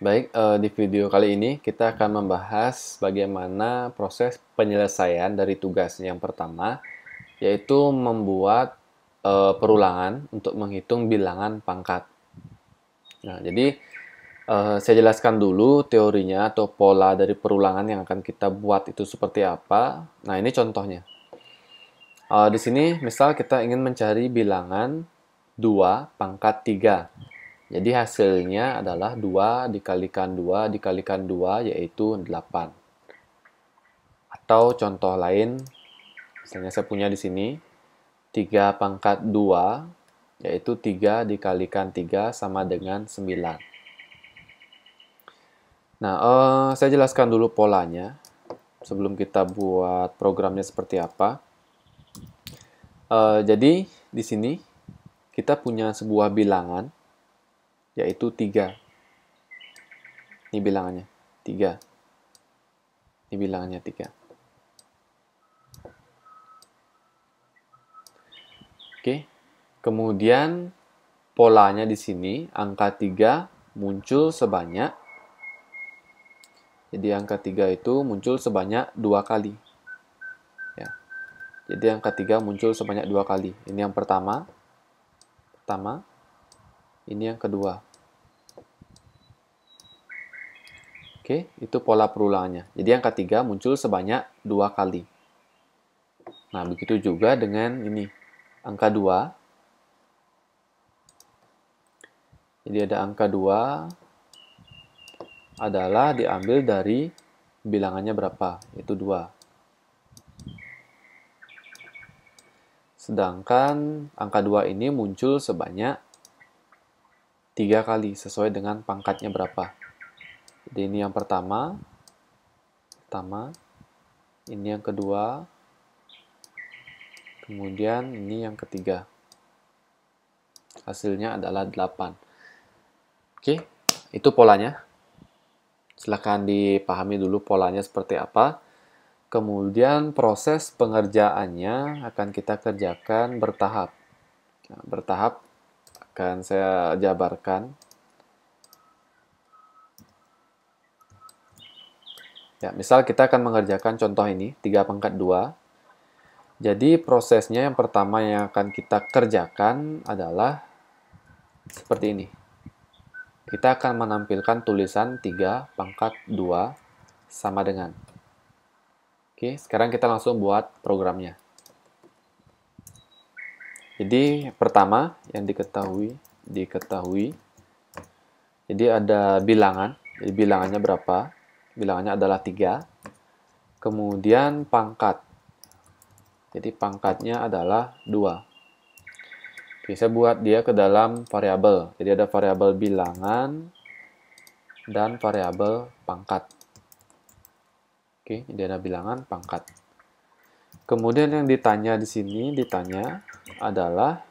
Baik, eh, di video kali ini kita akan membahas bagaimana proses penyelesaian dari tugas yang pertama, yaitu membuat eh, perulangan untuk menghitung bilangan pangkat. Nah, jadi eh, saya jelaskan dulu teorinya atau pola dari perulangan yang akan kita buat itu seperti apa. Nah, ini contohnya. di sini, misal kita ingin mencari bilangan 2 pangkat 3. Jadi hasilnya adalah 2 dikalikan 2 dikalikan 2 yaitu 8. Atau contoh lain, misalnya saya punya di sini 3 pangkat 2 yaitu 3 dikalikan 3 sama dengan 9. Nah, eh, saya jelaskan dulu polanya sebelum kita buat programnya seperti apa. Eh, jadi di sini kita punya sebuah bilangan yaitu 3. Ini bilangannya, 3. Ini bilangannya 3. Oke. Kemudian polanya di sini angka 3 muncul sebanyak jadi angka 3 itu muncul sebanyak dua kali. Ya. Jadi angka 3 muncul sebanyak dua kali. Ini yang pertama. Pertama. Ini yang kedua. Oke, itu pola perulangannya. Jadi angka 3 muncul sebanyak dua kali. Nah, begitu juga dengan ini, angka 2. Jadi ada angka 2 adalah diambil dari bilangannya berapa, Itu 2. Sedangkan angka 2 ini muncul sebanyak tiga kali sesuai dengan pangkatnya berapa. Jadi ini yang pertama, pertama, ini yang kedua, kemudian ini yang ketiga. Hasilnya adalah 8. Oke, itu polanya. Silahkan dipahami dulu polanya seperti apa. Kemudian proses pengerjaannya akan kita kerjakan bertahap. Nah, bertahap akan saya jabarkan Ya, misal kita akan mengerjakan contoh ini, 3 pangkat 2. Jadi prosesnya yang pertama yang akan kita kerjakan adalah seperti ini. Kita akan menampilkan tulisan 3 pangkat 2 sama dengan. Oke, sekarang kita langsung buat programnya. Jadi pertama yang diketahui, diketahui. Jadi ada bilangan, jadi bilangannya berapa? bilangannya adalah 3. Kemudian pangkat. Jadi pangkatnya adalah 2. bisa buat dia ke dalam variabel. Jadi ada variabel bilangan dan variabel pangkat. Oke, ini ada bilangan pangkat. Kemudian yang ditanya di sini ditanya adalah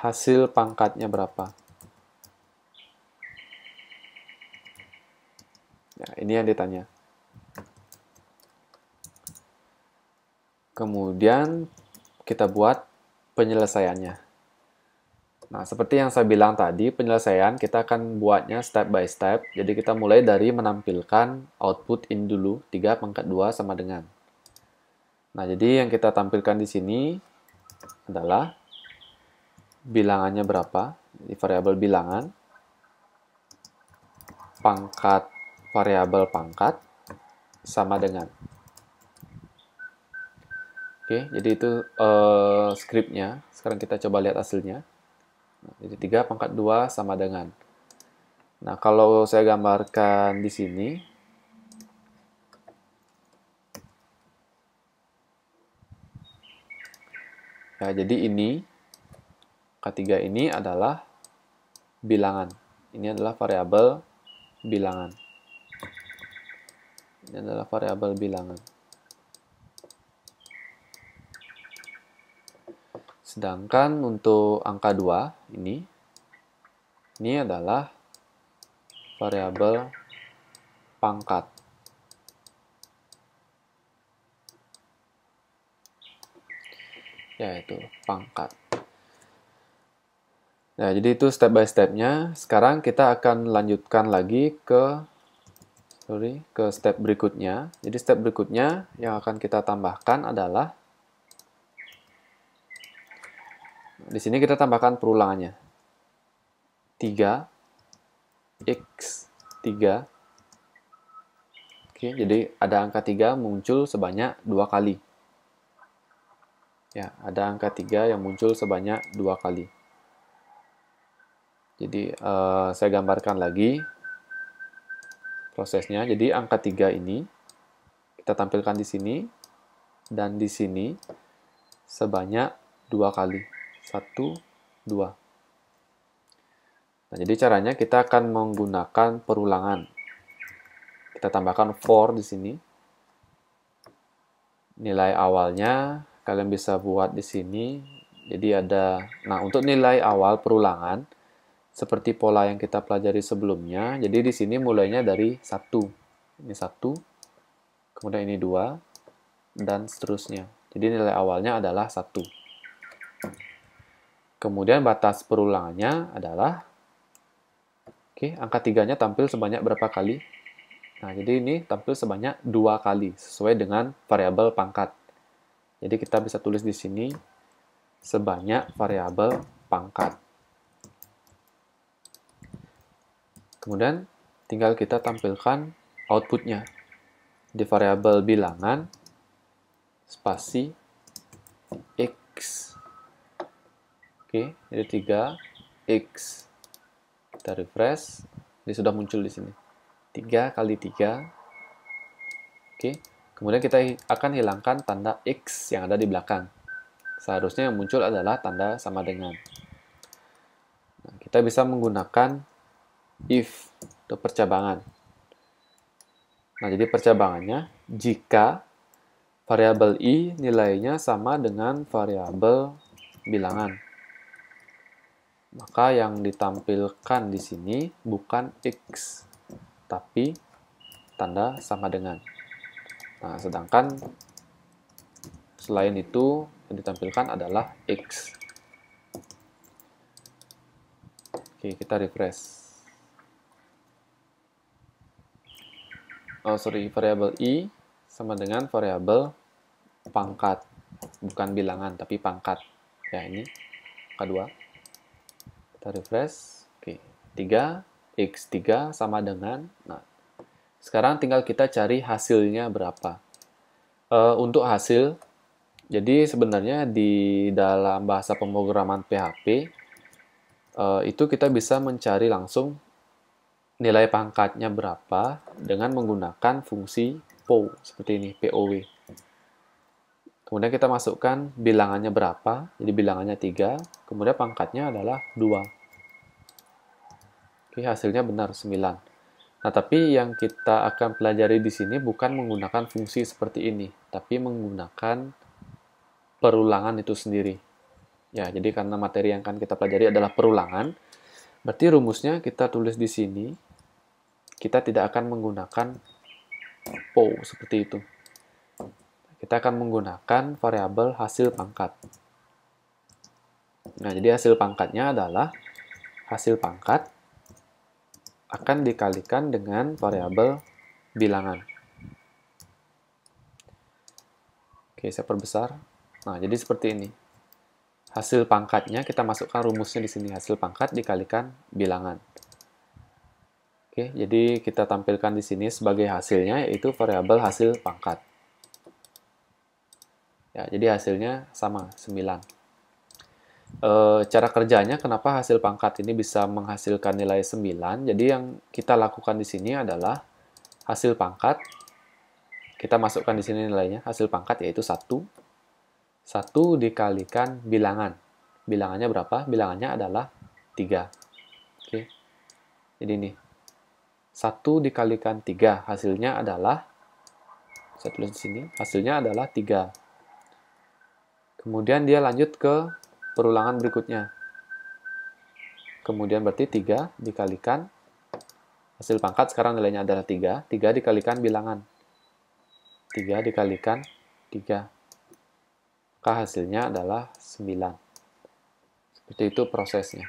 hasil pangkatnya berapa. Nah, ini yang ditanya. Kemudian kita buat penyelesaiannya. Nah, seperti yang saya bilang tadi, penyelesaian kita akan buatnya step by step. Jadi kita mulai dari menampilkan output in dulu, 3 pangkat 2 sama dengan. Nah, jadi yang kita tampilkan di sini adalah bilangannya berapa, di variabel bilangan, pangkat variabel pangkat sama dengan. Oke, jadi itu uh, scriptnya. Sekarang kita coba lihat hasilnya. Nah, jadi 3 pangkat 2 sama dengan. Nah, kalau saya gambarkan di sini, Ya, jadi ini K3 ini adalah bilangan. Ini adalah variabel bilangan. Ini adalah variabel bilangan. Sedangkan untuk angka 2 ini, ini adalah variabel pangkat. Yaitu pangkat. Nah, jadi itu step by step-nya. Sekarang kita akan lanjutkan lagi ke sorry, ke step berikutnya. Jadi step berikutnya yang akan kita tambahkan adalah di sini kita tambahkan perulangannya. 3 x 3 Oke, jadi ada angka 3 muncul sebanyak dua kali. Ya, ada angka 3 yang muncul sebanyak dua kali. Jadi, uh, saya gambarkan lagi prosesnya. Jadi angka 3 ini kita tampilkan di sini dan di sini sebanyak dua kali. Satu, dua. Nah, jadi caranya kita akan menggunakan perulangan. Kita tambahkan for di sini. Nilai awalnya kalian bisa buat di sini. Jadi ada, nah untuk nilai awal perulangan, seperti pola yang kita pelajari sebelumnya. Jadi di sini mulainya dari satu. Ini satu, kemudian ini dua, dan seterusnya. Jadi nilai awalnya adalah satu. Kemudian batas perulangannya adalah Oke, angka tiganya tampil sebanyak berapa kali? Nah, jadi ini tampil sebanyak dua kali sesuai dengan variabel pangkat. Jadi kita bisa tulis di sini sebanyak variabel pangkat. Kemudian tinggal kita tampilkan outputnya di variabel bilangan spasi x. Oke, jadi tiga x. Kita refresh, ini sudah muncul di sini. tiga kali tiga Oke, kemudian kita akan hilangkan tanda x yang ada di belakang. Seharusnya yang muncul adalah tanda sama dengan. Nah, kita bisa menggunakan if atau percabangan. Nah, jadi percabangannya jika variabel i nilainya sama dengan variabel bilangan. Maka yang ditampilkan di sini bukan x, tapi tanda sama dengan. Nah, sedangkan selain itu yang ditampilkan adalah x. Oke, kita refresh. oh, sorry, variabel i sama dengan variabel pangkat, bukan bilangan tapi pangkat. Ya ini kedua. Kita refresh. Oke, 3 x tiga sama dengan nah. Sekarang tinggal kita cari hasilnya berapa. Uh, untuk hasil jadi sebenarnya di dalam bahasa pemrograman PHP eh, itu kita bisa mencari langsung nilai pangkatnya berapa dengan menggunakan fungsi POW seperti ini, POW. Kemudian kita masukkan bilangannya berapa, jadi bilangannya 3, kemudian pangkatnya adalah 2. Oke, hasilnya benar 9. Nah, tapi yang kita akan pelajari di sini bukan menggunakan fungsi seperti ini, tapi menggunakan perulangan itu sendiri. Ya, jadi karena materi yang akan kita pelajari adalah perulangan, berarti rumusnya kita tulis di sini, kita tidak akan menggunakan po seperti itu. Kita akan menggunakan variabel hasil pangkat. Nah, jadi hasil pangkatnya adalah hasil pangkat akan dikalikan dengan variabel bilangan. Oke, saya perbesar. Nah, jadi seperti ini. Hasil pangkatnya kita masukkan rumusnya di sini. Hasil pangkat dikalikan bilangan. Oke, jadi kita tampilkan di sini sebagai hasilnya yaitu variabel hasil pangkat. Ya, jadi hasilnya sama, 9. E, eh, cara kerjanya kenapa hasil pangkat ini bisa menghasilkan nilai 9? Jadi yang kita lakukan di sini adalah hasil pangkat kita masukkan di sini nilainya, hasil pangkat yaitu 1. 1 dikalikan bilangan. Bilangannya berapa? Bilangannya adalah 3. Oke. Jadi ini 1 dikalikan 3. Hasilnya adalah, saya tulis di sini, hasilnya adalah 3. Kemudian dia lanjut ke perulangan berikutnya. Kemudian berarti 3 dikalikan, hasil pangkat sekarang nilainya adalah 3. 3 dikalikan bilangan. 3 dikalikan 3. Maka hasilnya adalah 9. Seperti itu prosesnya.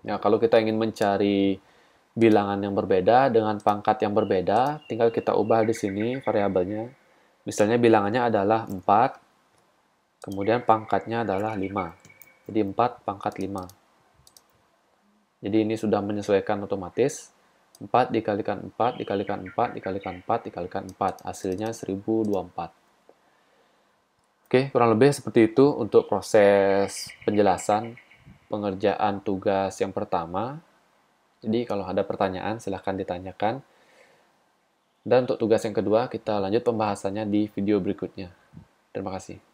Ya, kalau kita ingin mencari bilangan yang berbeda dengan pangkat yang berbeda, tinggal kita ubah di sini variabelnya. Misalnya bilangannya adalah 4, kemudian pangkatnya adalah 5. Jadi 4 pangkat 5. Jadi ini sudah menyesuaikan otomatis. 4 dikalikan 4 dikalikan 4 dikalikan 4 dikalikan 4. Hasilnya 1024. Oke, kurang lebih seperti itu untuk proses penjelasan pengerjaan tugas yang pertama. Jadi kalau ada pertanyaan silahkan ditanyakan. Dan untuk tugas yang kedua kita lanjut pembahasannya di video berikutnya. Terima kasih.